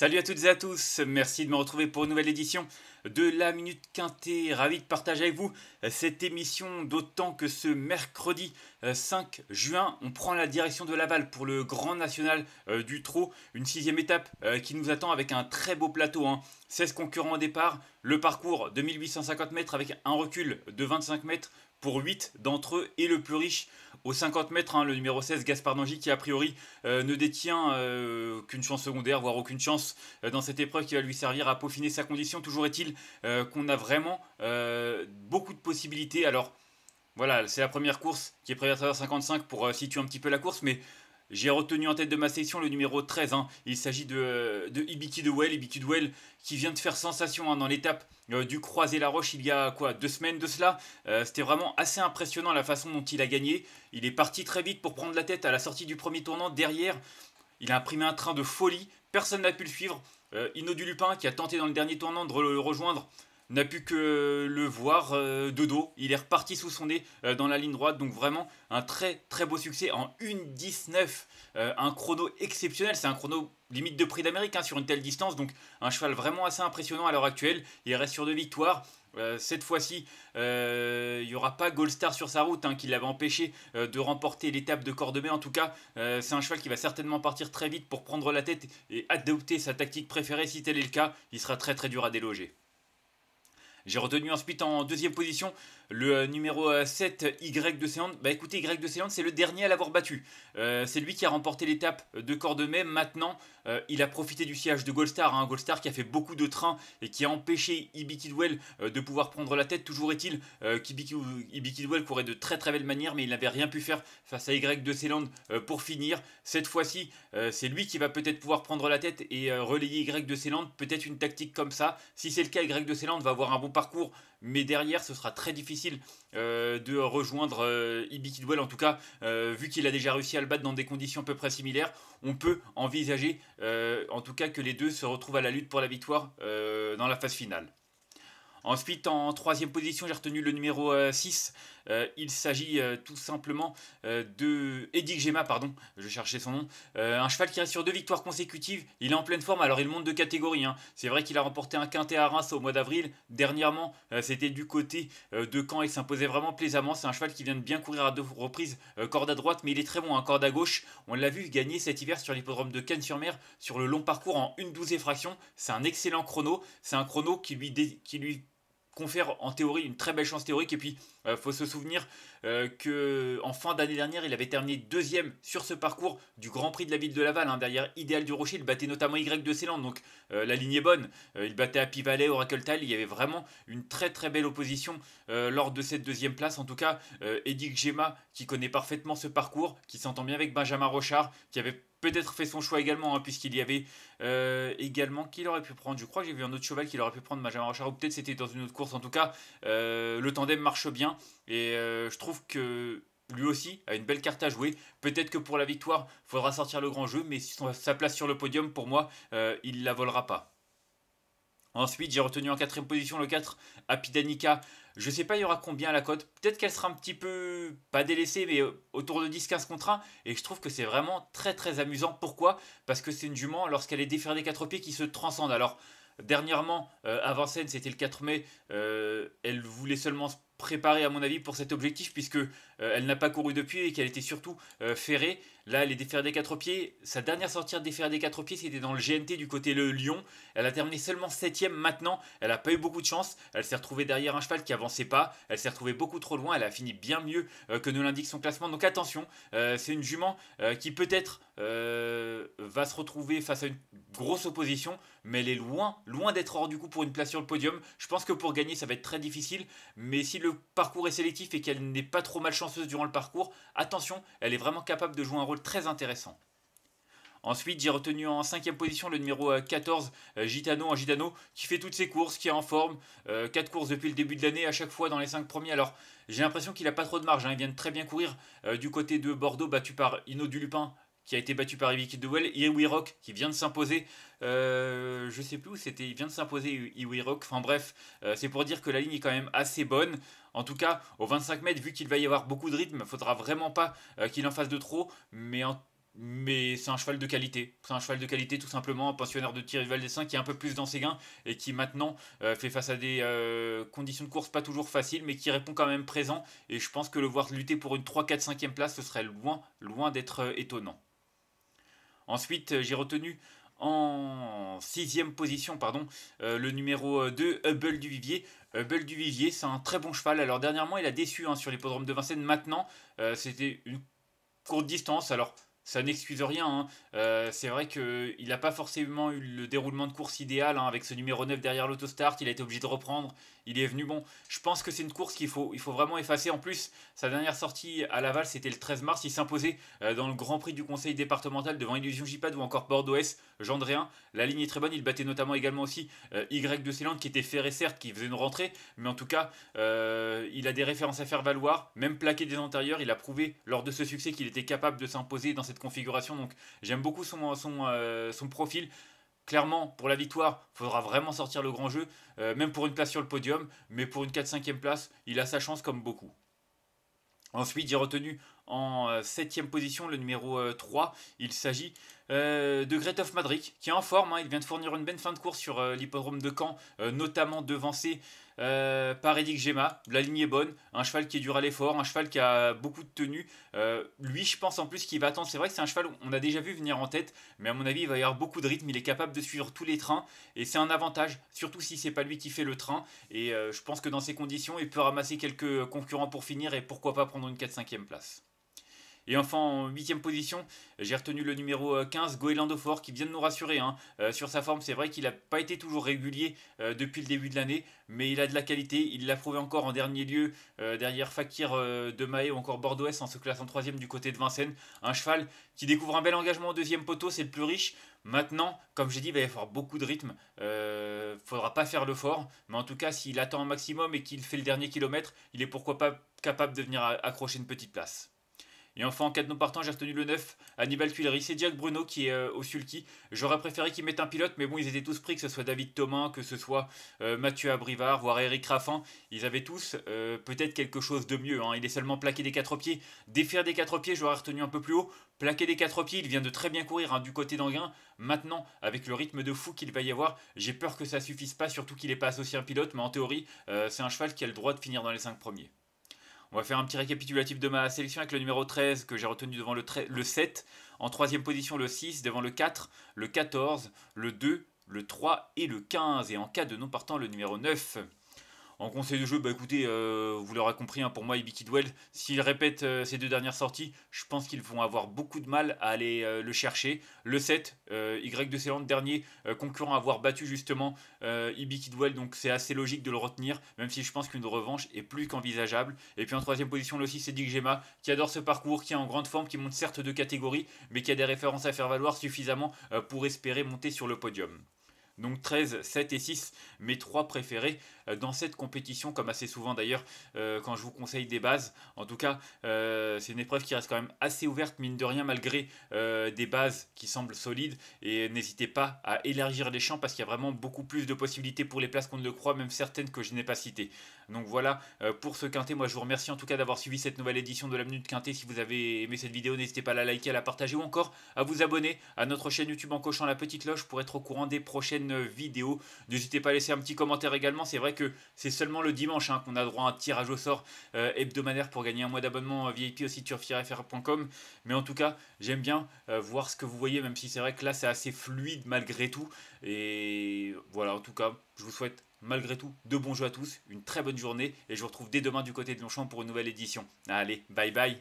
Salut à toutes et à tous, merci de me retrouver pour une nouvelle édition de la Minute Quintée. Ravi de partager avec vous euh, cette émission, d'autant que ce mercredi 5 euh, juin, on prend la direction de Laval pour le Grand National euh, du Trot, une sixième étape qui nous attend avec un très beau plateau. 16 hein. concurrents au départ, le parcours de 1850 mètres avec un recul de 25 mètres pour 8 d'entre eux et le plus riche au 50 mètres, hein, le numéro 16, Gaspard Dangy, qui a priori euh, ne détient euh, qu'une chance secondaire, voire aucune chance euh, dans cette épreuve qui va lui servir à peaufiner sa condition. Toujours est-il qu'on a vraiment beaucoup de possibilités. Alors voilà, c'est la première course qui est prévue à travers 55 pour situer un petit peu la course, mais j'ai retenu en tête de ma session le numéro 13. Hein. Il s'agit de, euh, de Ibiki Dewell. Ibiki qui vient de faire sensation hein, dans l'étape euh, du Croisé la Roche il y a quoi deux semaines de cela. Euh, c'était vraiment assez impressionnant la façon dont il a gagné. Il est parti très vite pour prendre la tête à la sortie du premier tournant. Derrière, il a imprimé un train de folie. Personne n'a pu le suivre. Euh, du Lupin qui a tenté dans le dernier tournant de le rejoindre n'a pu que le voir euh, de dos. Il est reparti sous son nez euh, dans la ligne droite. Donc vraiment un très très beau succès en 1.19. Euh, un chrono exceptionnel. C'est un chrono limite de prix d'Amérique hein, sur une telle distance. Donc un cheval vraiment assez impressionnant à l'heure actuelle. Il reste sur de victoires. Cette fois-ci, il n'y aura pas Gold Star sur sa route hein, qui l'avait empêché de remporter l'étape de Cordemais. En tout cas, c'est un cheval qui va certainement partir très vite pour prendre la tête et adopter sa tactique préférée. Si tel est le cas, il sera très très dur à déloger. J'ai retenu ensuite en deuxième position le euh, numéro 7 euh, Y de Seland. Bah écoutez, Y de Seland c'est le dernier à l'avoir battu. Euh, c'est lui qui a remporté l'étape de Cordemais. Maintenant, il a profité du siège de Goldstar. un hein. Goldstar qui a fait beaucoup de trains et qui a empêché Ibi Kidwell de pouvoir prendre la tête. Toujours est-il qu'Ibi Kidwell courait de très très belle manière, mais il n'avait rien pu faire face à Y de Seland pour finir. Cette fois-ci, c'est lui qui va peut-être pouvoir prendre la tête et relayer Y de Seland. Peut-être une tactique comme ça. Si c'est le cas, Y de Seland va avoir un bon parcours, mais derrière ce sera très difficile euh, de rejoindre euh, Ibi Kidwell. En tout cas, euh, vu qu'il a déjà réussi à le battre dans des conditions à peu près similaires, on peut envisager en tout cas que les deux se retrouvent à la lutte pour la victoire dans la phase finale. Ensuite, en troisième position, j'ai retenu le numéro 6. Euh, euh, il s'agit euh, tout simplement de Eddie Gemma, pardon, je cherchais son nom. un cheval qui reste sur deux victoires consécutives. Il est en pleine forme, alors il monte de catégorie. Hein. C'est vrai qu'il a remporté un quintet à Reims au mois d'avril. Dernièrement, c'était du côté de Caen. Il s'imposait vraiment plaisamment. C'est un cheval qui vient de bien courir à deux reprises, corde à droite, mais il est très bon, à hein, corde à gauche. On l'a vu gagner cet hiver sur l'hippodrome de Cannes-sur-Mer sur le long parcours en une douze effraction. C'est un excellent chrono. C'est un chrono qui lui, qui lui confère en théorie une très belle chance théorique. Et puis, euh, faut se souvenir euh, que en fin d'année dernière, il avait terminé deuxième sur ce parcours du Grand Prix de la ville de Laval. Hein, derrière Idéal du Rocher, il battait notamment Y de Ceylan, donc euh, la ligne est bonne. il battait à Pivalet, Oracle Tile. Il y avait vraiment une très très belle opposition lors de cette deuxième place. En tout cas, Edith Gemma, qui connaît parfaitement ce parcours, qui s'entend bien avec Benjamin Rochard, qui avait peut-être fait son choix également, hein, puisqu'il y avait euh, également qui l'aurait pu prendre. Je crois que j'ai vu un autre cheval qui l'aurait pu prendre, Benjamin Rochard, ou peut-être c'était dans une autre course. En tout cas, euh, le tandem marche bien et euh, je trouve que lui aussi a une belle carte à jouer. Peut-être que pour la victoire, il faudra sortir le grand jeu, mais si sa place sur le podium, pour moi, il la volera pas. Ensuite, j'ai retenu en quatrième position le 4, Apidanica. Je sais pas, il y aura combien à la cote. Peut-être qu'elle sera un petit peu, pas délaissée, mais euh, autour de 10-15 contre 1. Et je trouve que c'est vraiment très très amusant. Pourquoi Parce que c'est une jument, lorsqu'elle est défaire des 4 pieds, qui se transcende. Alors, Dernièrement, euh, avant scène, c'était le 4 mai, euh, elle voulait seulement se préparer, à mon avis, pour cet objectif, puisque euh, elle n'a pas couru depuis et qu'elle était surtout ferrée. Là, elle est déferrée des 4 pieds. Sa dernière sortie déferrée des 4 pieds, c'était dans le GNT du côté le Lyon. Elle a terminé seulement 7ème maintenant. Elle n'a pas eu beaucoup de chance. Elle s'est retrouvée derrière un cheval qui avançait pas. Elle s'est retrouvée beaucoup trop loin. Elle a fini bien mieux que ne l'indique son classement. Donc attention, c'est une jument qui peut-être va se retrouver face à une grosse opposition, mais elle est loin, loin d'être hors du coup pour une place sur le podium. Je pense que pour gagner, ça va être très difficile, mais si le parcours est sélectif et qu'elle n'est pas trop malchanceuse durant le parcours, attention, elle est vraiment capable de jouer un rôle très intéressant. Ensuite, j'ai retenu en cinquième position le numéro 14, euh, euh, Gitano en Gitano, qui fait toutes ses courses, qui est en forme. 4 euh, courses depuis le début de l'année, à chaque fois dans les 5 premiers. Alors, j'ai l'impression qu'il n'a pas trop de marge. Hein. Il vient de très bien courir du côté de Bordeaux, battu par Inno Dulupin qui a été battu par Iwiki et Iwi Rock qui vient de s'imposer, je euh, je sais plus où c'était, il vient de s'imposer Iwi Rock, enfin bref, euh, c'est pour dire que la ligne est quand même assez bonne. En tout cas, au 25 mètres, vu qu'il va y avoir beaucoup de rythme, il faudra vraiment pas euh, qu'il en fasse de trop, mais c'est un cheval de qualité. C'est un cheval de qualité tout simplement, un pensionnaire de tir rival Cinq, qui est un peu plus dans ses gains et qui maintenant fait face à des conditions de course pas toujours faciles, mais qui répond quand même présent. Et je pense que le voir lutter pour une 3 4 5 ème place, ce serait loin, loin d'être étonnant. Ensuite, euh, j'ai retenu en sixième position pardon, euh, le numéro 2, euh, Hubble du Vivier. Hubble du Vivier, c'est un très bon cheval. Alors dernièrement, il a déçu hein, sur l'hippodrome de Vincennes. Maintenant, c'était une courte distance. Alors ça n'excuse rien. Hein. Euh, c'est vrai qu'il n'a pas forcément eu le déroulement de course idéal hein, avec ce numéro 9 derrière l'autostart. Il a été obligé de reprendre. Il est venu bon. Je pense que c'est une course qu'il faut, il faut vraiment effacer. En plus, sa dernière sortie à Laval, c'était le 13 mars. Il s'imposait euh, dans le Grand Prix du Conseil départemental devant Illusion J-PAD ou encore Bordeaux S, Dréen. La ligne est très bonne. Il battait notamment également aussi euh, Y de Célande qui était ferré certes, qui faisait une rentrée. Mais en tout cas, il a des références à faire valoir. Même plaqué des antérieurs, il a prouvé lors de ce succès qu'il était capable de s'imposer dans cette configuration. Donc j'aime beaucoup son, son, euh, profil clairement, pour la victoire, il faudra vraiment sortir le grand jeu, euh, même pour une place sur le podium, mais pour une 4-5e place, il a sa chance comme beaucoup. Ensuite, j'ai retenu en euh, septième position, le numéro 3. Euh, il s'agit euh, de Great of qui est en forme. Hein. Il vient de fournir une belle fin de course sur l'hippodrome de Caen, notamment devancé par Edic Gemma. La ligne est bonne, un cheval qui est dur à l'effort, un cheval qui a beaucoup de tenue. lui, je pense en plus qu'il va attendre. C'est vrai que c'est un cheval on a déjà vu venir en tête, mais à mon avis, il va y avoir beaucoup de rythme. Il est capable de suivre tous les trains et c'est un avantage, surtout si c'est pas lui qui fait le train. Et je pense que dans ces conditions, il peut ramasser quelques concurrents pour finir et pourquoi pas prendre une 4-5e place. Et enfin, en 8 position, j'ai retenu le numéro 15, euh, Goéland qui vient de nous rassurer hein. euh, sur sa forme. C'est vrai qu'il n'a pas été toujours régulier euh, depuis le début de l'année, mais il a de la qualité. Il l'a prouvé encore en dernier lieu derrière Fakir de Maé ou encore Bordeaux en se classant troisième du côté de Vincennes. Un cheval qui découvre un bel engagement au deuxième poteau, c'est le plus riche. Maintenant, comme j'ai dit, il va y avoir beaucoup de rythme. Il ne faudra pas faire le fort. Mais en tout cas, s'il attend un maximum et qu'il fait le dernier kilomètre, il est pourquoi pas capable de venir accrocher une petite place. Et enfin, en de non partant, j'ai retenu le 9, Annibal Tuileries, c'est Jack Bruno qui est euh, au sulky. J'aurais préféré qu'ils mettent un pilote, mais bon, ils étaient tous pris, que ce soit David Thomas, que ce soit euh, Mathieu Abrivard, voire Eric Raffin. Ils avaient tous euh, peut-être quelque chose de mieux. Hein. Il est seulement plaqué des 4 pieds. Défaire des 4 pieds, j'aurais retenu un peu plus haut. Plaqué des 4 pieds, il vient de très bien courir hein, du côté d'Anguin. Maintenant, avec le rythme de fou qu'il va y avoir, j'ai peur que ça suffise pas, surtout qu'il n'est pas associé à un pilote, mais en théorie, c'est un cheval qui a le droit de finir dans les 5 premiers. On va faire un petit récapitulatif de ma sélection avec le numéro 13 que j'ai retenu devant le, le 7. En troisième position, le 6, devant le 4, le 14, le 2, le 3 et le 15. Et en cas de non partant, le numéro 9. En conseil de jeu, bah écoutez, euh, vous l'aurez compris, hein, pour moi, Ibiki Dwell, s'il répète euh, ces deux dernières sorties, je pense qu'ils vont avoir beaucoup de mal à aller euh, le chercher. Le 7, Y de Ceylan, dernier concurrent à avoir battu justement Ibiki Kidwell, donc c'est assez logique de le retenir, même si je pense qu'une revanche est plus qu'envisageable. Et puis en troisième position, le 6, c'est Dick Gemma, qui adore ce parcours, qui est en grande forme, qui monte certes de catégorie, mais qui a des références à faire valoir suffisamment pour espérer monter sur le podium. Donc 13, 7 et 6, mes trois préférés euh, dans cette compétition, comme assez souvent d'ailleurs euh, quand je vous conseille des bases. En tout cas, euh, c'est une épreuve qui reste quand même assez ouverte, mine de rien, malgré des bases qui semblent solides. Et n'hésitez pas à élargir les champs parce qu'il y a vraiment beaucoup plus de possibilités pour les places qu'on ne le croit, même certaines que je n'ai pas citées. Donc voilà pour ce quintet. Moi, je vous remercie en tout cas d'avoir suivi cette nouvelle édition de la de Quintet. Si vous avez aimé cette vidéo, n'hésitez pas à la liker, à la partager ou encore à vous abonner à notre chaîne YouTube en cochant la petite cloche pour être au courant des prochaines vidéo. N'hésitez pas à laisser un petit commentaire également. C'est vrai que c'est seulement le dimanche hein, qu'on a droit à un tirage au sort euh, hebdomadaire pour gagner un mois d'abonnement euh, VIP aussi sur firefr.com. Mais en tout cas, j'aime bien euh, voir ce que vous voyez, même si c'est vrai que là c'est assez fluide malgré tout. Et voilà, en tout cas, je vous souhaite malgré tout de bons jeux à tous, une très bonne journée et je vous retrouve dès demain du côté de Longchamp pour une nouvelle édition. Allez, bye bye